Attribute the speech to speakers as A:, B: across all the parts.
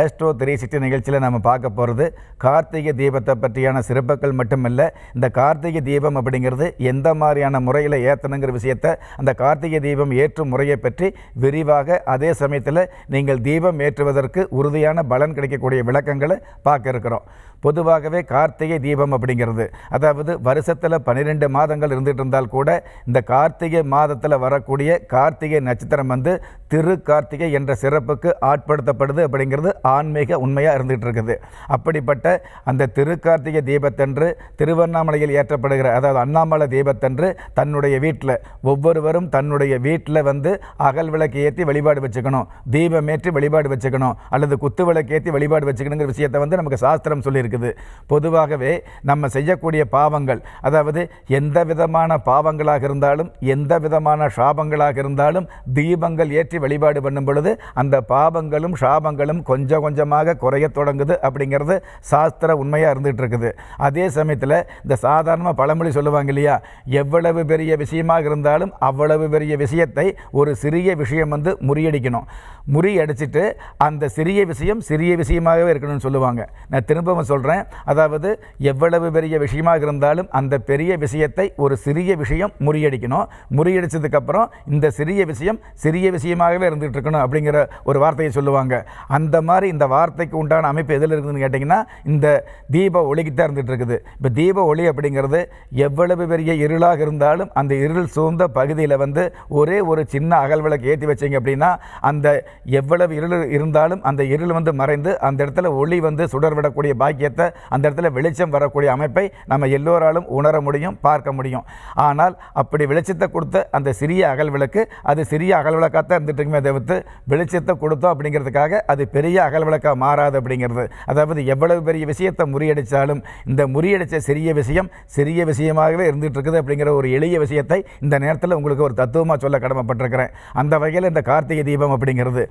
A: astro three sixty நிகழ்ச்சியில் நம்ம பார்க்க போகிறது கார்த்திகை தீபத்தை பற்றியான சிறப்புகள் மட்டுமல்ல இந்த கார்த்திகை தீபம் அப்படிங்கிறது எந்த மாதிரியான முறையில் ஏற்றணுங்கிற விஷயத்தை அந்த கார்த்திகை தீபம் ஏற்றும் முறையை பற்றி விரிவாக அதே சமயத்தில் நீங்கள் தீபம் ஏற்றுவதற்கு உறுதியான பலன் கிடைக்கக்கூடிய விளக்கங்களை பார்க்க இருக்கிறோம் பொதுவாகவே கார்த்திகை தீபம் அப்படிங்கிறது அதாவது வருஷத்தில் பன்னிரெண்டு மாதங்கள் இருந்துகிட்டு இருந்தால் கூட இந்த கார்த்திகை மாதத்தில் வரக்கூடிய கார்த்திகை நட்சத்திரம் வந்து திரு கார்த்திகை என்ற சிறப்புக்கு ஆட்படுத்தப்படுது அப்படிங்கிறது ஆன்மீக உண்மையாக இருந்துகிட்டு இருக்குது அப்படிப்பட்ட அந்த திரு கார்த்திகை தீபத்தன்று திருவண்ணாமலையில் ஏற்றப்படுகிற அதாவது அண்ணாமலை தீபத்தன்று தன்னுடைய வீட்டில் ஒவ்வொருவரும் தன்னுடைய வீட்டில் வந்து அகல் விளக்கு ஏற்றி வழிபாடு வச்சுக்கணும் தீபம் ஏற்றி வழிபாடு வச்சுக்கணும் அல்லது குத்து விளக்கு ஏற்றி வழிபாடு வச்சுக்கணுங்கிற விஷயத்தை வந்து நமக்கு சாஸ்திரம் சொல்லியிருக்கு இருக்குது பொதுவாகவே நம்ம செய்யக்கூடிய பாவங்கள் அதாவது எந்த விதமான பாவங்களாக இருந்தாலும் எந்த விதமான ஷாபங்களாக இருந்தாலும் தீபங்கள் ஏற்றி வழிபாடு பண்ணும் பொழுது அந்த பாவங்களும் ஷாபங்களும் கொஞ்சம் கொஞ்சமாக குறைய தொடங்குது அப்படிங்கிறது சாஸ்திர உண்மையாக இருந்துகிட்டு இருக்குது அதே சமயத்தில் இந்த சாதாரணமாக பழமொழி சொல்லுவாங்க இல்லையா எவ்வளவு பெரிய விஷயமாக இருந்தாலும் அவ்வளவு பெரிய விஷயத்தை ஒரு சிறிய விஷயம் வந்து முறியடிக்கணும் முறியடிச்சிட்டு அந்த சிறிய விஷயம் சிறிய விஷயமாகவே இருக்கணும்னு சொல்லுவாங்க நான் திரும்பவும் சொல்கிறேன் அதாவது எவ்வளவு பெரிய விஷயமாக இருந்தாலும் அந்த பெரிய விஷயத்தை ஒரு சிறிய விஷயம் முறியடிக்கணும் முறியடித்ததுக்கப்புறம் இந்த சிறிய விஷயம் சிறிய விஷயமாகவே இருந்துகிட்டு இருக்கணும் அப்படிங்கிற ஒரு வார்த்தையை சொல்லுவாங்க அந்த மாதிரி இந்த வார்த்தைக்கு உண்டான அமைப்பு எதில் இருக்குதுன்னு கேட்டிங்கன்னா இந்த தீப ஒளிக்குத்தான் இருந்துகிட்டு இருக்குது இப்போ தீப ஒளி அப்படிங்கிறது எவ்வளவு பெரிய இருளாக இருந்தாலும் அந்த இருள் சூழ்ந்த பகுதியில் வந்து ஒரே ஒரு சின்ன அகல் விளக்கு ஏற்றி வச்சிங்க அப்படின்னா அந்த எவ்வளவு இருள் இருந்தாலும் அந்த இருள் வந்து மறைந்து அந்த இடத்துல ஒளி வந்து சுடர்விடக்கூடிய பாக்கியம் பாக்கியத்தை அந்த இடத்துல வெளிச்சம் வரக்கூடிய அமைப்பை நம்ம எல்லோராலும் உணர முடியும் பார்க்க முடியும் ஆனால் அப்படி வெளிச்சத்தை கொடுத்த அந்த சிறிய அகல் விளக்கு அது சிறிய அகல் விளக்காகத்தான் இருந்துட்டுமே தவிர்த்து வெளிச்சத்தை கொடுத்தோம் அப்படிங்கிறதுக்காக அது பெரிய அகல் விளக்காக மாறாது அப்படிங்கிறது அதாவது எவ்வளவு பெரிய விஷயத்தை முறியடித்தாலும் இந்த முறியடித்த சிறிய விஷயம் சிறிய விஷயமாகவே இருந்துகிட்டு இருக்குது அப்படிங்கிற ஒரு எளிய விஷயத்தை இந்த நேரத்தில் உங்களுக்கு ஒரு தத்துவமாக சொல்ல கடமைப்பட்டிருக்கிறேன் அந்த வகையில் இந்த கார்த்திகை தீபம் அப்படிங்கிறது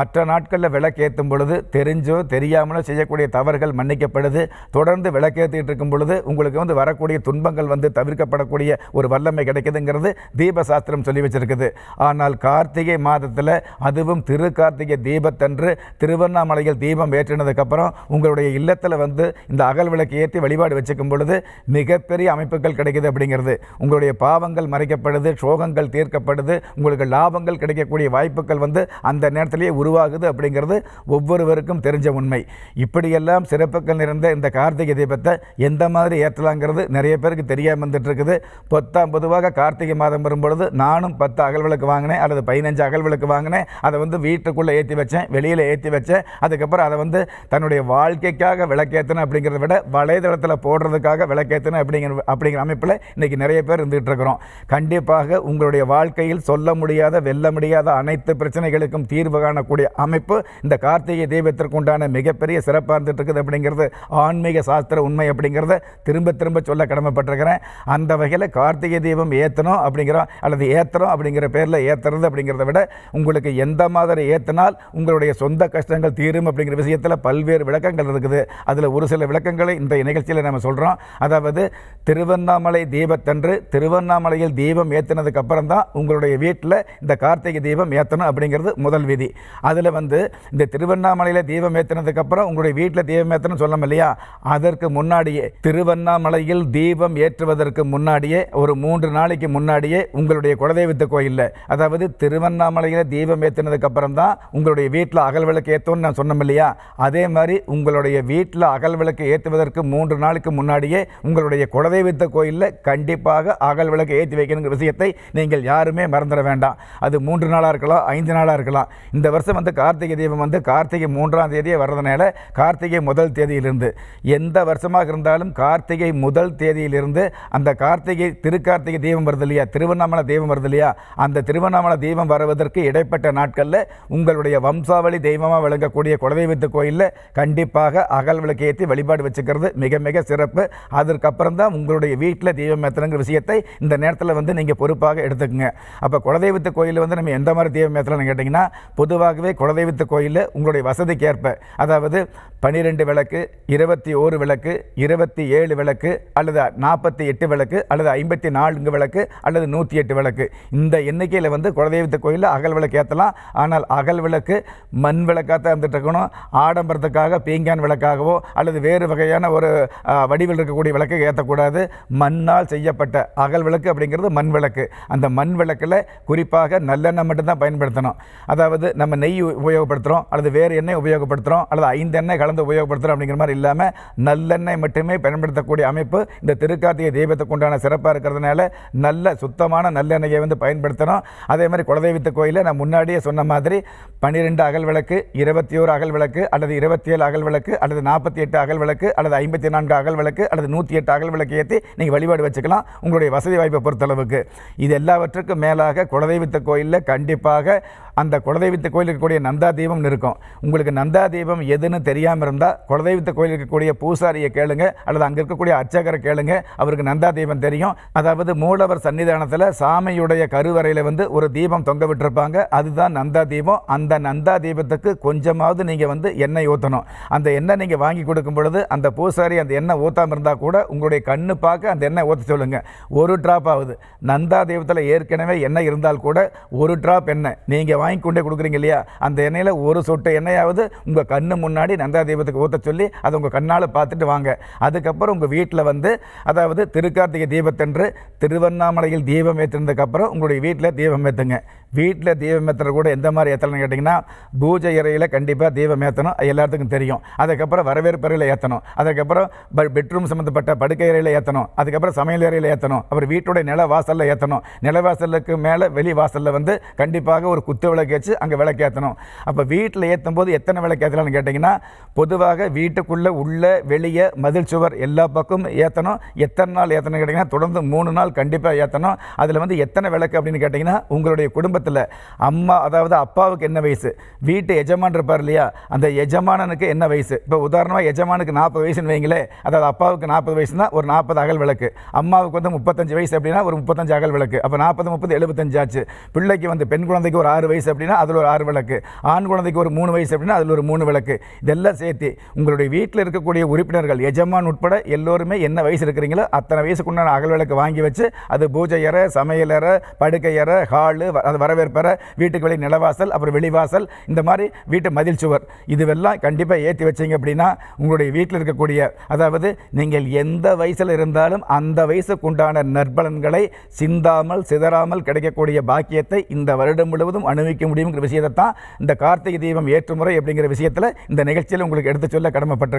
A: மற்ற நாட்களில் விளக்கேற்றும் பொழுது தெரிஞ்சோ தெரியாமலோ செய்யக்கூடிய தவறுகள் மன்னிக்கப்பட்டு பொழுது தொடர்ந்து விளக்கேற்றிட்டு இருக்கும் பொழுது உங்களுக்கு வந்து வரக்கூடிய துன்பங்கள் வந்து தவிர்க்கப்படக்கூடிய ஒரு வல்லமை கிடைக்குதுங்கிறது தீபசாஸ்திரம் சொல்லி வச்சிருக்குது ஆனால் கார்த்திகை மாதத்தில் அதுவும் திரு கார்த்திகை தீபத்தன்று திருவண்ணாமலையில் தீபம் ஏற்றினதுக்கப்புறம் உங்களுடைய இல்லத்தில் வந்து இந்த அகல் விளக்கு ஏற்றி வழிபாடு வச்சுக்கும் பொழுது மிகப்பெரிய அமைப்புகள் கிடைக்குது அப்படிங்கிறது உங்களுடைய பாவங்கள் மறைக்கப்படுது சோகங்கள் தீர்க்கப்படுது உங்களுக்கு லாபங்கள் கிடைக்கக்கூடிய வாய்ப்புகள் வந்து அந்த நேரத்திலேயே உருவாகுது அப்படிங்கிறது ஒவ்வொருவருக்கும் தெரிஞ்ச உண்மை இப்படியெல்லாம் சிறப்புகள் இருந்த இந்த கார்த்திகை தீபத்தை எந்த மாதிரி ஏற்றலாங்கிறது நிறைய பேருக்கு தெரியாமல் வந்துட்டுருக்குது பொத்தாம் பொதுவாக கார்த்திகை மாதம் வரும்பொழுது நானும் பத்து அகல் விளக்கு வாங்கினேன் அல்லது பதினஞ்சு அகல் விளக்கு வாங்கினேன் அதை வந்து வீட்டுக்குள்ளே ஏற்றி வச்சேன் வெளியில் ஏற்றி வச்சேன் அதுக்கப்புறம் அதை வந்து தன்னுடைய வாழ்க்கைக்காக விளக்கேற்றணும் அப்படிங்கிறத விட வலைதளத்தில் போடுறதுக்காக விளக்கேற்றணும் அப்படிங்கிற அப்படிங்கிற அமைப்பில் இன்றைக்கி நிறைய பேர் இருந்துகிட்டு இருக்கிறோம் கண்டிப்பாக உங்களுடைய வாழ்க்கையில் சொல்ல முடியாத வெல்ல முடியாத அனைத்து பிரச்சனைகளுக்கும் தீர்வு காணக்கூடிய அமைப்பு இந்த கார்த்திகை தீபத்திற்கு உண்டான மிகப்பெரிய சிறப்பாக இருந்துட்டு இருக்குது அப்படிங்கிறது ஆன்மீக சாஸ்திர உண்மை அப்படிங்கிறத திரும்ப திரும்ப சொல்ல கடமைப்பட்டிருக்கிறேன் அந்த வகையில் கார்த்திகை தீபம் ஏற்றணும் அப்படிங்கிறோம் அல்லது ஏற்றுறோம் அப்படிங்கிற பேரில் ஏற்றுறது அப்படிங்கிறத விட உங்களுக்கு எந்த மாதிரி ஏற்றினால் உங்களுடைய சொந்த கஷ்டங்கள் தீரும் அப்படிங்கிற விஷயத்தில் பல்வேறு விளக்கங்கள் இருக்குது அதில் ஒரு சில விளக்கங்களை இந்த நிகழ்ச்சியில் நம்ம சொல்கிறோம் அதாவது திருவண்ணாமலை தீபத்தன்று திருவண்ணாமலையில் தீபம் ஏற்றினதுக்கு அப்புறம் தான் உங்களுடைய வீட்டில் இந்த கார்த்திகை தீபம் ஏற்றணும் அப்படிங்கிறது முதல் விதி அதில் வந்து இந்த திருவண்ணாமலையில் தீபம் ஏற்றினதுக்கப்புறம் உங்களுடைய வீட்டில் தீபம் ஏற்றணும் சொல்லாமல் இல்லையா அதற்கு முன்னாடியே திருவண்ணாமலையில் தீபம் ஏற்றுவதற்கு முன்னாடியே ஒரு மூன்று நாளைக்கு முன்னாடியே உங்களுடைய குலதெய்வத்து கோயிலில் அதாவது திருவண்ணாமலையில் தீபம் ஏற்றினதுக்கு அப்புறம் தான் உங்களுடைய வீட்டில் அகல் விளக்கு ஏற்றோன்னு நான் சொன்னோம் இல்லையா அதே மாதிரி உங்களுடைய வீட்டில் அகல் விளக்கு ஏற்றுவதற்கு மூன்று நாளுக்கு முன்னாடியே உங்களுடைய குலதெய்வத்து கோயிலில் கண்டிப்பாக அகல் விளக்கு ஏற்றி வைக்கணுங்கிற விஷயத்தை நீங்கள் யாருமே மறந்துட வேண்டாம் அது மூன்று நாளாக இருக்கலாம் ஐந்து நாளாக இருக்கலாம் இந்த வருஷம் வந்து கார்த்திகை தீபம் வந்து கார்த்திகை மூன்றாம் தேதியே வர்றதுனால கார்த்திகை முதல் தேதியிலிருந்து இருந்து எந்த வருஷமாக இருந்தாலும் கார்த்திகை முதல் தேதியிலிருந்து அந்த கார்த்திகை திருக்கார்த்திகை தீபம் வருது இல்லையா திருவண்ணாமலை தெய்வம் வருது இல்லையா அந்த திருவண்ணாமலை தெய்வம் வருவதற்கு இடைப்பட்ட நாட்களில் உங்களுடைய வம்சாவளி தெய்வமாக விளங்கக்கூடிய குலதெய்வத்து கோயிலில் கண்டிப்பாக அகல் விளக்கு ஏற்றி வழிபாடு வச்சுக்கிறது மிக மிக சிறப்பு அதற்கப்புறம் தான் உங்களுடைய வீட்டில் தெய்வம் ஏற்றணுங்கிற விஷயத்தை இந்த நேரத்தில் வந்து நீங்கள் பொறுப்பாக எடுத்துக்கோங்க அப்போ குலதெய்வத்து கோயிலில் வந்து நம்ம எந்த மாதிரி தெய்வம் ஏற்றலாம்னு கேட்டிங்கன்னா பொதுவாகவே குலதெய்வத்து கோயிலில் உங்களுடைய வசதிக்கேற்ப அதாவது பனிரெண்டு விளக்கு இருபத்தி ஓரு விளக்கு இருபத்தி ஏழு விளக்கு அல்லது நாற்பத்தி எட்டு விளக்கு அல்லது ஐம்பத்தி நான்கு விளக்கு அல்லது நூற்றி எட்டு விளக்கு இந்த எண்ணிக்கையில் வந்து குலதெய்வத்து கோயிலில் அகல் விளக்கு ஏற்றலாம் ஆனால் அகல் விளக்கு மண் விளக்காக தான் இருந்துட்டு இருக்கணும் ஆடம்பரத்துக்காக பீங்கான் விளக்காகவோ அல்லது வேறு வகையான ஒரு வடிவில் இருக்கக்கூடிய விளக்கு ஏற்றக்கூடாது மண்ணால் செய்யப்பட்ட அகல் விளக்கு அப்படிங்கிறது மண் விளக்கு அந்த மண் விளக்கில் குறிப்பாக நல்லெண்ணெய் மட்டும்தான் பயன்படுத்தணும் அதாவது நம்ம நெய் உபயோகப்படுத்துகிறோம் அல்லது வேறு எண்ணெய் உபயோகப்படுத்துகிறோம் அல்லது ஐந்து எண்ணெய் கலந்து உபயோகப்படுத்துகிறோம் அப்படிங்கிற மாதிரி இல்லாமல் நல்லெண்ணெய் மட்டுமே பயன்படுத்தக்கூடிய அமைப்பு இந்த திருக்கார்த்திகை தெய்வத்துக்கு உண்டான சிறப்பாக இருக்கிறதுனால நல்ல சுத்தமான நல்லெண்ணெயை வந்து பயன்படுத்தணும் அதே மாதிரி குலதெய்வத்து கோயிலில் நான் முன்னாடியே சொன்ன மாதிரி பன்னிரெண்டு அகல் விளக்கு இருபத்தி ஓரு அகல் விளக்கு அல்லது இருபத்தி ஏழு அகல் விளக்கு அல்லது நாற்பத்தி எட்டு அகல் விளக்கு அல்லது ஐம்பத்தி நான்கு அகல் விளக்கு அல்லது நூற்றி எட்டு அகல் விளக்கு ஏற்றி நீங்கள் வழிபாடு வச்சுக்கலாம் உங்களுடைய வசதி வாய்ப்பை பொறுத்தளவுக்கு இது எல்லாவற்றுக்கும் மேலாக குலதெய்வத்து கோயிலில் கண்டிப்பாக அந்த குலதெய்வத்து கோயில் இருக்கக்கூடிய நந்தா தீபம் இருக்கும் உங்களுக்கு நந்தா தீபம் எதுன்னு தெரியாமல் இருந்தால் குலதெய்வத்து கோயில் இருக்கக்கூடிய பூசாரியை கேளுங்க அல்லது அங்கே இருக்கக்கூடிய அர்ச்சகரை கேளுங்க அவருக்கு நந்தா தீபம் தெரியும் அதாவது மூலவர் சன்னிதானத்தில் சாமியுடைய கருவறையில் வந்து ஒரு தீபம் தொங்க விட்டுருப்பாங்க அதுதான் நந்தா தீபம் அந்த நந்தா தீபத்துக்கு கொஞ்சமாவது நீங்கள் வந்து எண்ணெய் ஊற்றணும் அந்த எண்ணெய் நீங்கள் வாங்கி கொடுக்கும் பொழுது அந்த பூசாரி அந்த எண்ணெய் ஊற்றாமல் இருந்தால் கூட உங்களுடைய கண்ணு பார்க்க அந்த எண்ணெய் ஊற்ற சொல்லுங்கள் ஒரு ட்ராப் ஆகுது நந்தா தீபத்தில் ஏற்கனவே எண்ணெய் இருந்தால் கூட ஒரு ட்ராப் எண்ணெய் நீங்கள் வாங்கி கொண்டே கொடுக்குறீங்க இல்லையா அந்த எண்ணெயில் ஒரு சொட்டு எண்ணெயாவது உங்கள் கண்ணு முன்னாடி நந்தா தீபத்துக்கு ஊற்ற சொல்லி அதை உங்கள் கண்ணால் பார்த்துட்டு வாங்க அதுக்கப்புறம் உங்கள் வீட்டில் வந்து அதாவது திருக்கார்த்திகை தீபத்தன்று திருவண்ணாமலையில் தீபம் ஏற்றினதுக்கப்புறம் உங்களுடைய வீட்டில் தீபம் ஏற்றுங்க வீட்டில் தீபம் ஏற்றுற கூட எந்த மாதிரி ஏற்றலன்னு கேட்டிங்கன்னா பூஜை இறையில் கண்டிப்பாக தீபம் ஏற்றணும் எல்லாத்துக்கும் தெரியும் அதுக்கப்புறம் வரவேற்பறையில் ஏற்றணும் அதுக்கப்புறம் பெட்ரூம் சம்மந்தப்பட்ட படுக்கை இறையில் ஏற்றணும் அதுக்கப்புறம் சமையல் அறையில் ஏற்றணும் அப்புறம் வீட்டுடைய நில வாசலில் ஏற்றணும் நில வாசலுக்கு மேலே வெளி வாசலில் வந்து கண்டிப்பாக ஒரு குத்து விளக்கு வச்சு அங்கே விளக்கு ஏற்றணும் அப்போ வீட்டில் ஏற்றும் போது எத்தனை விளக்கு ஏற்றலான்னு கேட்டிங்கன்னா பொதுவாக வீட்டுக்குள்ளே வீட்டுக்குள்ளே உள்ள வெளியே மதில் சுவர் எல்லா பக்கமும் ஏற்றணும் எத்தனை நாள் ஏற்றணும் கேட்டிங்கன்னா தொடர்ந்து மூணு நாள் கண்டிப்பாக ஏற்றணும் அதில் வந்து எத்தனை விளக்கு அப்படின்னு கேட்டிங்கன்னா உங்களுடைய குடும்பத்தில் அம்மா அதாவது அப்பாவுக்கு என்ன வயசு வீட்டு எஜமான் இருப்பார் இல்லையா அந்த எஜமானனுக்கு என்ன வயசு இப்போ உதாரணமாக எஜமானுக்கு நாற்பது வயசுன்னு வைங்களே அதாவது அப்பாவுக்கு நாற்பது வயசுனா ஒரு நாற்பது அகல் விளக்கு அம்மாவுக்கு வந்து முப்பத்தஞ்சு வயசு அப்படின்னா ஒரு முப்பத்தஞ்சு அகல் விளக்கு அப்போ நாற்பது முப்பது எழுபத்தஞ்சு ஆச்சு பிள்ளைக்கு வந்து பெண் குழந்தைக்கு ஒரு ஆறு வயசு அப்படின்னா அதில் ஒரு ஆறு விளக்கு ஆண் குழந்தைக்கு ஒரு மூணு வயசு அப்படின்னா அதில் ஒரு மூணு விளக்கு இதெல்லாம் சேர்த்து உங்களுடைய வீட்டு வீட்டில் இருக்கக்கூடிய உறுப்பினர்கள் எஜமான் உட்பட எல்லோருமே என்ன வயசு இருக்கிறீங்களோ அத்தனை வயசுக்குண்டான அகல் விளக்கு வாங்கி வச்சு அது பூஜை அறை சமையல் அறை படுக்கை அறை ஹாலு அது வரவேற்பற வீட்டுக்கு வெளியே நிலவாசல் அப்புறம் வெளிவாசல் இந்த மாதிரி வீட்டு மதில் சுவர் இதுவெல்லாம் கண்டிப்பாக ஏற்றி வச்சிங்க அப்படின்னா உங்களுடைய வீட்டில் இருக்கக்கூடிய அதாவது நீங்கள் எந்த வயசில் இருந்தாலும் அந்த வயசுக்கு உண்டான நற்பலன்களை சிந்தாமல் சிதறாமல் கிடைக்கக்கூடிய பாக்கியத்தை இந்த வருடம் முழுவதும் அனுபவிக்க முடியுங்கிற விஷயத்தை தான் இந்த கார்த்திகை தீபம் ஏற்றுமுறை அப்படிங்கிற விஷயத்தில் இந்த நிகழ்ச்சியில் உங்களுக்கு எடுத்து சொல்ல கடமைப்பட்டிருக்கு